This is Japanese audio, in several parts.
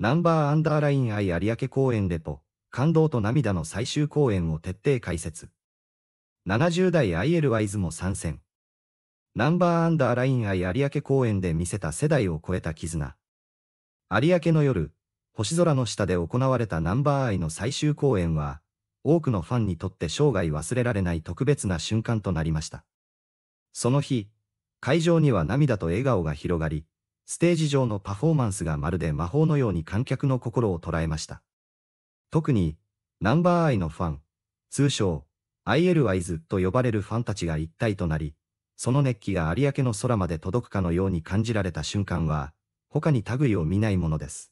ナンバーアンダーライン愛有明公園でポ、感動と涙の最終公演を徹底解説。70代 IL ワイズも参戦。ナンバーアンダーライン愛有明公園で見せた世代を超えた絆。有明の夜、星空の下で行われたナンバーアイの最終公演は、多くのファンにとって生涯忘れられない特別な瞬間となりました。その日、会場には涙と笑顔が広がり、ステージ上のパフォーマンスがまるで魔法のように観客の心を捉えました。特に、ナンバーアイのファン、通称、IL y イと呼ばれるファンたちが一体となり、その熱気が有明の空まで届くかのように感じられた瞬間は、他に類を見ないものです。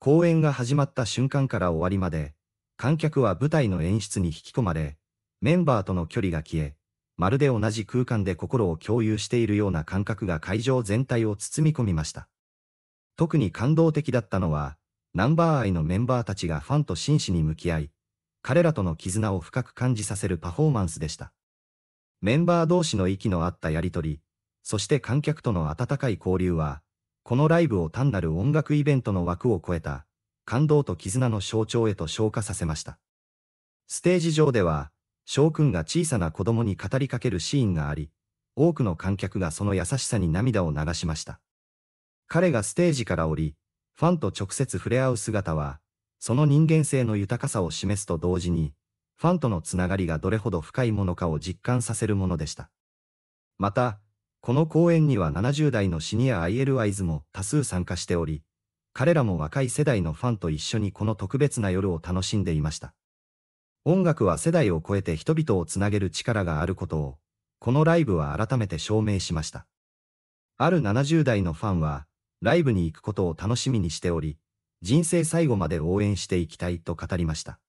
公演が始まった瞬間から終わりまで、観客は舞台の演出に引き込まれ、メンバーとの距離が消え、まるで同じ空間で心を共有しているような感覚が会場全体を包み込みました。特に感動的だったのは、ナンバー愛のメンバーたちがファンと真摯に向き合い、彼らとの絆を深く感じさせるパフォーマンスでした。メンバー同士の息の合ったやりとり、そして観客との温かい交流は、このライブを単なる音楽イベントの枠を超えた、感動と絆の象徴へと昇華させました。ステージ上では、翔くんが小さな子供に語りかけるシーンがあり、多くの観客がその優しさに涙を流しました。彼がステージから降り、ファンと直接触れ合う姿は、その人間性の豊かさを示すと同時に、ファンとのつながりがどれほど深いものかを実感させるものでした。また、この公演には70代のシニア ILIs も多数参加しており、彼らも若い世代のファンと一緒にこの特別な夜を楽しんでいました。音楽は世代を超えて人々をつなげる力があることを、このライブは改めて証明しました。ある70代のファンは、ライブに行くことを楽しみにしており、人生最後まで応援していきたいと語りました。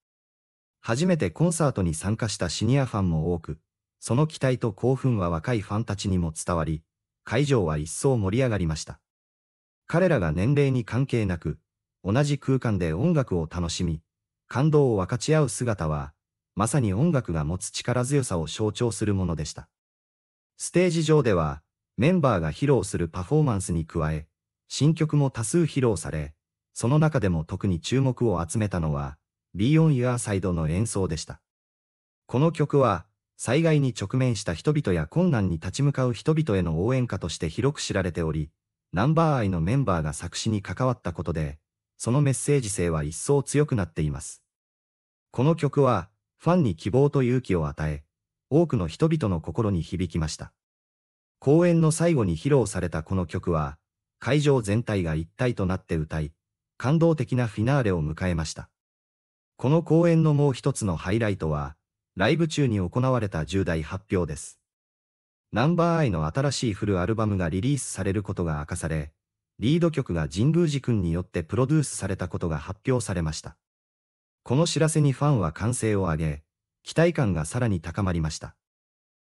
初めてコンサートに参加したシニアファンも多く、その期待と興奮は若いファンたちにも伝わり、会場は一層盛り上がりました。彼らが年齢に関係なく、同じ空間で音楽を楽しみ、感動を分かち合う姿は、まさに音楽が持つ力強さを象徴するものでした。ステージ上では、メンバーが披露するパフォーマンスに加え、新曲も多数披露され、その中でも特に注目を集めたのは、Beyond Your Side の演奏でした。この曲は、災害に直面した人々や困難に立ち向かう人々への応援歌として広く知られており、ナンバーアイのメンバーが作詞に関わったことで、そのメッセージ性は一層強くなっています。この曲は、ファンに希望と勇気を与え、多くの人々の心に響きました。公演の最後に披露されたこの曲は、会場全体が一体となって歌い、感動的なフィナーレを迎えました。この公演のもう一つのハイライトは、ライブ中に行われた重大発表です。ナンバーアイの新しいフルアルバムがリリースされることが明かされ、リード曲が神宮寺君によってプロデュースされたことが発表されました。この知らせにファンは歓声を上げ、期待感がさらに高まりました。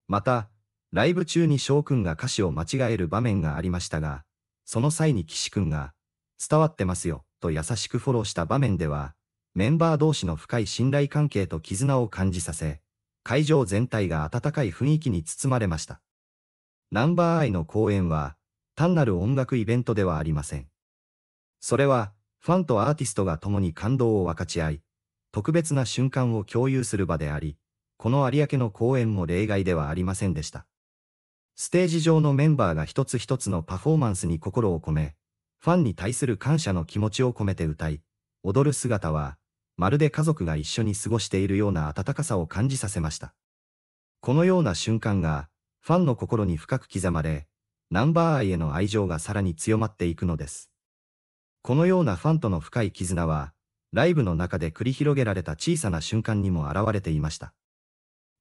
また、ライブ中に翔くんが歌詞を間違える場面がありましたが、その際に岸くんが、伝わってますよ、と優しくフォローした場面では、メンバー同士の深い信頼関係と絆を感じさせ、会場全体が温かい雰囲気に包まれました。ナンバーアイの公演は、単なる音楽イベントではありません。それは、ファンとアーティストが共に感動を分かち合い、特別な瞬間を共有する場であり、この有明の公演も例外ではありませんでした。ステージ上のメンバーが一つ一つのパフォーマンスに心を込め、ファンに対する感謝の気持ちを込めて歌い、踊る姿は、まるで家族が一緒に過ごしているような温かさを感じさせました。このような瞬間が、ファンの心に深く刻まれ、ナンバー愛への愛情がさらに強まっていくのです。このようなファンとの深い絆は、ライブの中で繰り広げられた小さな瞬間にも現れていました。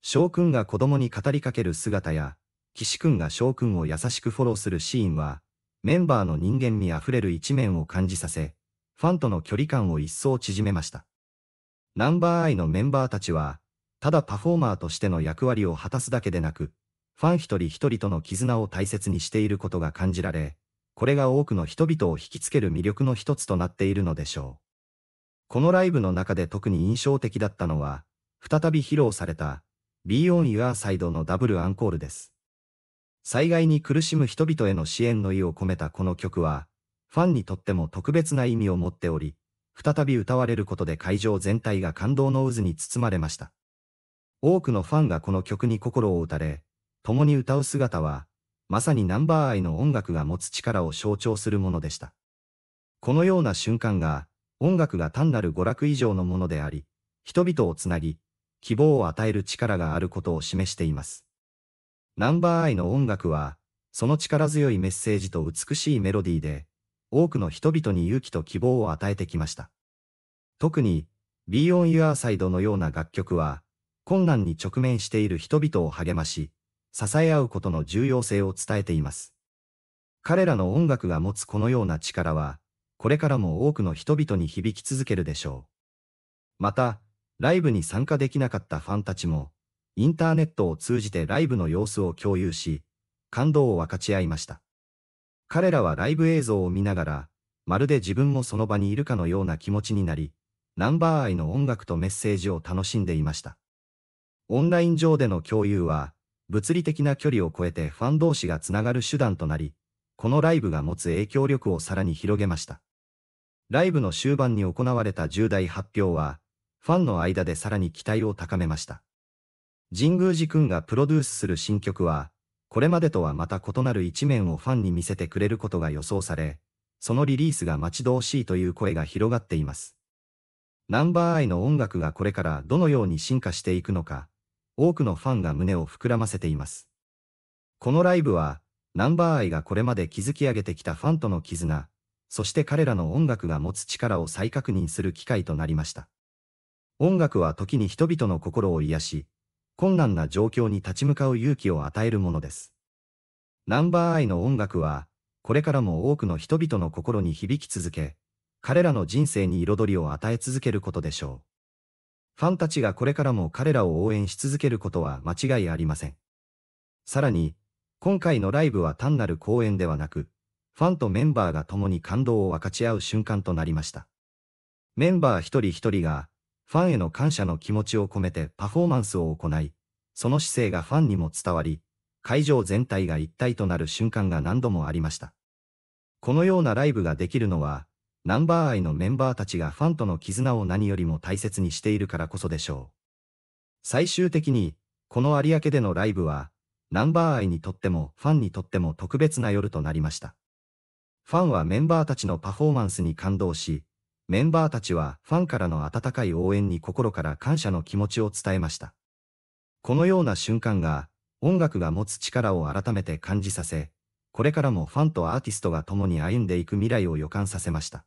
翔くんが子供に語りかける姿や、岸くんが翔くんを優しくフォローするシーンは、メンバーの人間味あふれる一面を感じさせ、ファンとの距離感を一層縮めました。ナンバーアイのメンバーたちは、ただパフォーマーとしての役割を果たすだけでなく、ファン一人一人との絆を大切にしていることが感じられ、これが多くの人々を引きつける魅力の一つとなっているのでしょう。このライブの中で特に印象的だったのは、再び披露された Be on Your Side のダブルアンコールです。災害に苦しむ人々への支援の意を込めたこの曲は、ファンにとっても特別な意味を持っており、再び歌われることで会場全体が感動の渦に包まれました。多くのファンがこの曲に心を打たれ、共に歌う姿は、まさにナンバー愛の音楽が持つ力を象徴するものでした。このような瞬間が、音楽が単なる娯楽以上のものであり、人々をつなぎ、希望を与える力があることを示しています。ナンバーアイの音楽は、その力強いメッセージと美しいメロディーで、多くの人々に勇気と希望を与えてきました。特に、Be on Your Side のような楽曲は、困難に直面している人々を励まし、支え合うことの重要性を伝えています。彼らの音楽が持つこのような力は、これからも多くの人々に響き続けるでしょう。また、ライブに参加できなかったファンたちも、インターネットを通じてライブの様子を共有し、感動を分かち合いました。彼らはライブ映像を見ながら、まるで自分もその場にいるかのような気持ちになり、ナンバー愛の音楽とメッセージを楽しんでいました。オンライン上での共有は、物理的な距離を超えてファン同士がつながる手段となり、このライブが持つ影響力をさらに広げました。ライブの終盤に行われた重大発表は、ファンの間でさらに期待を高めました。神宮寺くんがプロデュースする新曲は、これまでとはまた異なる一面をファンに見せてくれることが予想され、そのリリースが待ち遠しいという声が広がっています。ナンバーアイの音楽がこれからどのように進化していくのか、多くのファンが胸を膨らませています。このライブは、ナンバーイがこれまで築き上げてきたファンとの絆、そして彼らの音楽が持つ力を再確認する機会となりました。音楽は時に人々の心を癒し、困難な状況に立ち向かう勇気を与えるものです。ナンバーアイの音楽は、これからも多くの人々の心に響き続け、彼らの人生に彩りを与え続けることでしょう。ファンたちがこれからも彼らを応援し続けることは間違いありません。さらに、今回のライブは単なる公演ではなく、ファンとメンバーが共に感動を分かち合う瞬間となりました。メンバー一人一人が、ファンへの感謝の気持ちを込めてパフォーマンスを行い、その姿勢がファンにも伝わり、会場全体が一体となる瞬間が何度もありました。このようなライブができるのは、ナンバー愛のメンバーたちがファンとの絆を何よりも大切にしているからこそでしょう。最終的に、この有明でのライブは、ナンバー愛にとってもファンにとっても特別な夜となりました。ファンはメンバーたちのパフォーマンスに感動し、メンバーたちはファンからの温かい応援に心から感謝の気持ちを伝えました。このような瞬間が、音楽が持つ力を改めて感じさせ、これからもファンとアーティストが共に歩んでいく未来を予感させました。